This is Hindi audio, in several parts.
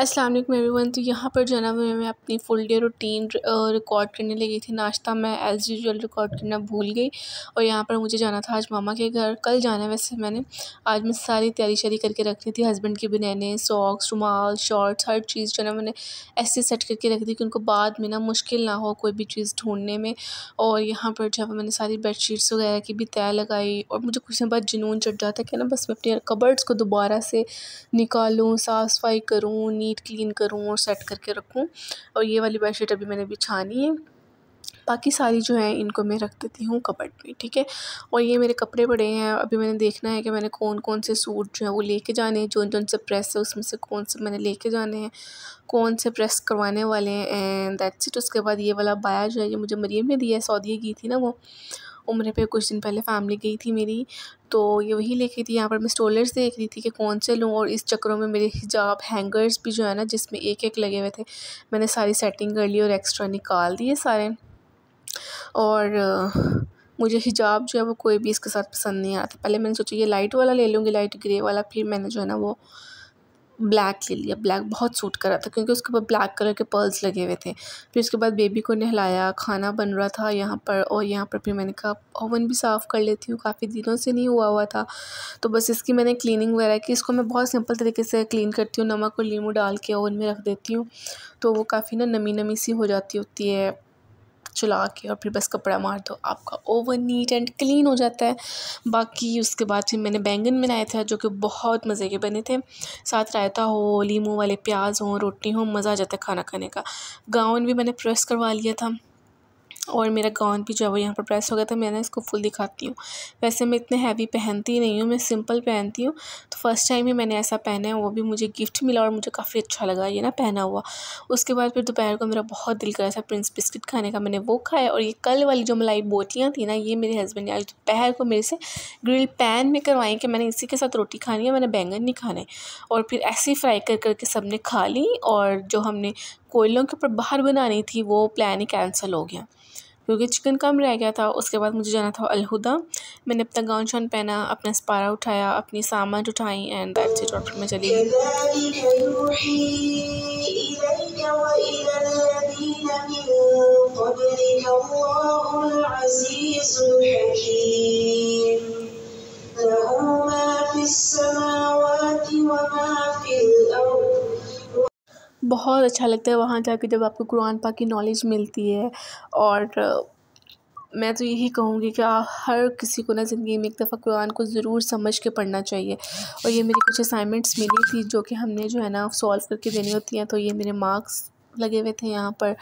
अस्सलाम वालेकुम एवरीवन तो यहाँ पर जना मैं अपनी फुल डे रूटीन रिकॉर्ड करने लगी थी नाश्ता मैं एज यूजल रिकॉर्ड करना भूल गई और यहाँ पर मुझे जाना था आज मामा के घर कल जाना है वैसे मैंने आज मैं सारी तैयारी शैयारी करके रख ली थी हस्बैंड के बनैने सॉक्स रुमाल शॉर्ट्स हर चीज़ जो ना मैंने ऐसे सेट करके रख दी कि उनको बाद में ना मुश्किल ना हो कोई भी चीज़ ढूंढने में और यहाँ पर जब मैंने सारी शीट्स वगैरह की भी तय लगाई और मुझे कुछ दिन बाद जुनून चढ़ जाता है कि ना बस मैं अपने कबर्ड्स को दोबारा से निकालूँ साफ़ सफाई करूँ नीट क्लीन करूँ और सेट करके रखूँ और ये वाली बेडशीट अभी मैंने बिछानी है बाकी सारी जो है इनको मैं रख देती हूँ कपट में ठीक है और ये मेरे कपड़े पड़े हैं अभी मैंने देखना है कि मैंने कौन कौन से सूट जो है वो लेके जाने हैं जो जो से प्रेस है उसमें से कौन से मैंने लेके जाने हैं कौन से प्रेस करवाने वाले हैं एंड दैट्स इट उसके बाद ये वाला बाया जो है ये मुझे मरीम ने दिया है सऊदी की थी ना वो उम्र पे कुछ दिन पहले फैमिली गई थी मेरी तो ये वही लेखी थी यहाँ पर मैं स्टोलर्स देख रही थी कि कौन से लूँ और इस चक्करों में मेरे हिजाब हैंगर्स भी जो है ना जिसमें एक एक लगे हुए थे मैंने सारी सेटिंग कर ली और एक्स्ट्रा निकाल दिए सारे और मुझे हिजाब जो है वो कोई भी इसके साथ पसंद नहीं आता पहले मैंने सोचा ये लाइट वाला ले लूँगी लाइट ग्रे वाला फिर मैंने जो है ना वो ब्लैक ले लिया ब्लैक बहुत सूट कर रहा था क्योंकि उसके ऊपर ब्लैक कलर के पर्ल्स लगे हुए थे फिर उसके बाद बेबी को नहलाया खाना बन रहा था यहाँ पर और यहाँ पर फिर मैंने कहा ओवन भी साफ़ कर लेती हूँ काफ़ी दिनों से नहीं हुआ हुआ था तो बस इसकी मैंने क्लीनिंग वगैरह की इसको मैं बहुत सिंपल तरीके से क्लीन करती हूँ नमक और लीमू डाल के ओवन में रख देती हूँ तो वो काफ़ी ना नमी नमी सी हो जाती होती है चला के और फिर बस कपड़ा मार दो आपका ओवन नीट एंड क्लीन हो जाता है बाकी उसके बाद फिर मैंने बैंगन बनाया था जो कि बहुत मज़े के बने थे साथ रायता हो लीमू वाले प्याज हों रोटी हो मज़ा आ जाता है खाना खाने का गाउन भी मैंने प्रेस करवा लिया था और मेरा गाउन भी जो है वो यहाँ पर प्रेस हो गया था मैंने इसको फुल दिखाती हूँ वैसे मैं इतने हैवी पहनती नहीं हूँ मैं सिंपल पहनती हूँ तो फर्स्ट टाइम ही मैंने ऐसा पहना है वो भी मुझे गिफ्ट मिला और मुझे काफ़ी अच्छा लगा ये ना पहना हुआ उसके बाद फिर दोपहर को मेरा बहुत दिल करा था प्रिंस बिस्किट खाने का मैंने वो खाया और ये कल वाली जो मलाई बोटियाँ थी ना ये मेरे हस्बैंड ने आज दोपहर को मेरे से ग्रिल पैन में करवाई कि मैंने इसी के साथ रोटी खानी है मैंने बैंगन नहीं खाने और फिर ऐसे ही फ्राई कर करके सब ने खा ली और जो हमने कोयलों के ऊपर बाहर बनानी थी वो प्लान ही कैंसिल हो गया क्योंकि चिकन कम रह गया था उसके बाद मुझे जाना था अलहुदा मैंने अपना गाउन शान पहना अपना स्पारा उठाया अपनी सामान उठाई एंड दैट्स इट डॉक्टर में चली गई बहुत अच्छा लगता है वहाँ जाके जब आपको कुरान पाक की नॉलेज मिलती है और मैं तो यही कहूँगी कि हर किसी को ना ज़िंदगी में एक दफ़ा कुरान को ज़रूर समझ के पढ़ना चाहिए और ये मेरी कुछ असाइनमेंट्स मिली थी जो कि हमने जो है ना सॉल्व करके देनी होती हैं तो ये मेरे मार्क्स लगे हुए थे यहाँ पर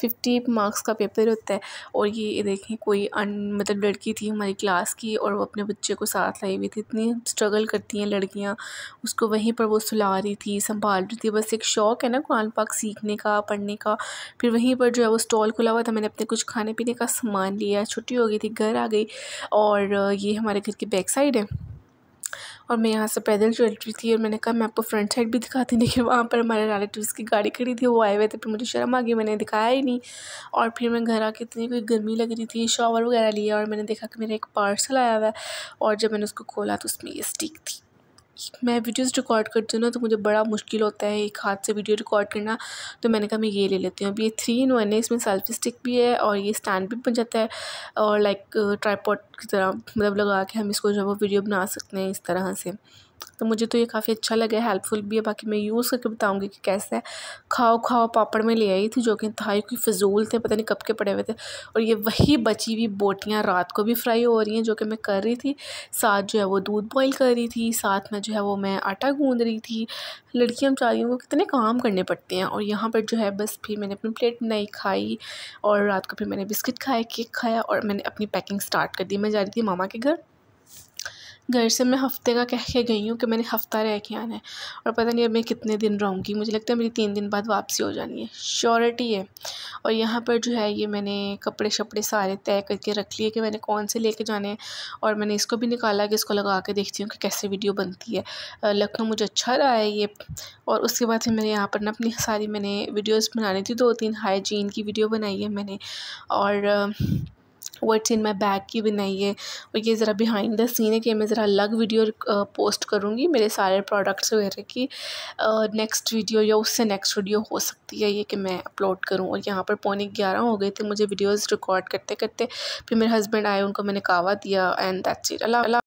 फिफ्टी मार्क्स का पेपर होता है और ये देखें कोई अन मतलब लड़की थी हमारी क्लास की और वो अपने बच्चे को साथ लाई हुई थी इतनी स्ट्रगल करती हैं लड़कियाँ उसको वहीं पर वो सुला रही थी संभाल रही थी बस एक शौक़ है ना कुरान पाक सीखने का पढ़ने का फिर वहीं पर जो है वो स्टॉल खुला हुआ था मैंने अपने कुछ खाने पीने का सामान लिया छुट्टी हो गई थी घर आ गई और ये हमारे घर की बैक साइड है और मैं यहाँ से पैदल चल रही थी और मैंने कहा मैं आपको फ्रंट साइड भी दिखाती लेकिन वहाँ पर हमारे रिलेटिव की गाड़ी खड़ी थी वो आए हुए थे फिर मुझे शर्म आ गई मैंने दिखाया ही नहीं और फिर मैं घर आके इतनी कोई गर्मी लग रही थी शॉवर वगैरह लिया और मैंने देखा कि मेरा एक पार्सल आया हुआ है और जब मैंने उसको खोला तो उसमें ये स्टिक थी मैं वीडियोस रिकॉर्ड करती हूँ ना तो मुझे बड़ा मुश्किल होता है एक हाथ से वीडियो रिकॉर्ड करना तो मैंने कहा मैं ये ले लेती हूँ अभी ये थ्री इन वन है इसमें सेल्फी स्टिक भी है और ये स्टैंड भी बन जाता है और लाइक ट्राईपॉड uh, की तरह मतलब लगा के हम इसको जो है वो वीडियो बना सकते हैं इस तरह से तो मुझे तो ये काफ़ी अच्छा लगा हेल्पफुल भी है बाकी मैं यूज़ करके बताऊँगी कि कैसा है खाओ खाओ पापड़ में ले आई थी जो कि इंतहाई कोई फजूल थे पता नहीं कब के पड़े हुए थे और ये वही बची हुई बोटियाँ रात को भी फ्राई हो रही हैं जो कि मैं कर रही थी साथ जो है वो दूध बॉईल कर रही थी साथ में जो है वो मैं आटा गूँध रही थी लड़कियाँ बेचारियों को कितने काम करने पड़ते हैं और यहाँ पर जो है बस फिर मैंने अपनी प्लेट नहीं खाई और रात को फिर मैंने बिस्किट खाए केक खाया और मैंने अपनी पैकिंग स्टार्ट कर दी मैं जा रही थी मामा के घर घर से मैं हफ्ते का कह के गई हूँ कि मैंने हफ्ता रह के आना है और पता नहीं अब मैं कितने दिन रहूँगी मुझे लगता है मेरी तीन दिन बाद वापसी हो जानी है श्योरिटी है और यहाँ पर जो है ये मैंने कपड़े शपड़े सारे तय करके रख लिए कि मैंने कौन से लेके जाने हैं और मैंने इसको भी निकाला कि इसको लगा के देखती हूँ कि कैसे वीडियो बनती है लखनऊ मुझे अच्छा रहा है ये और उसके बाद फिर मैंने यहाँ पर ना अपनी सारी मैंने वीडियोज़ बनानी थी दो तीन हाइजीन की वीडियो बनाई है मैंने और वर्ड्स इन माई बैग की बनाई है और ये ज़रा बिहाइंड द सीन है कि मैं ज़रा अलग वीडियो पोस्ट करूँगी मेरे सारे प्रोडक्ट्स वगैरह की नेक्स्ट वीडियो या उससे नेक्स्ट वीडियो हो सकती है ये कि मैं अपलोड करूँ और यहाँ पर पौने ग्यारह हो गए थे मुझे वीडियोज़ रिकॉर्ड करते करते फिर मेरे हस्बैंड आए उनको मैंने कहावा दिया एंड दैट्स इट अल्लाह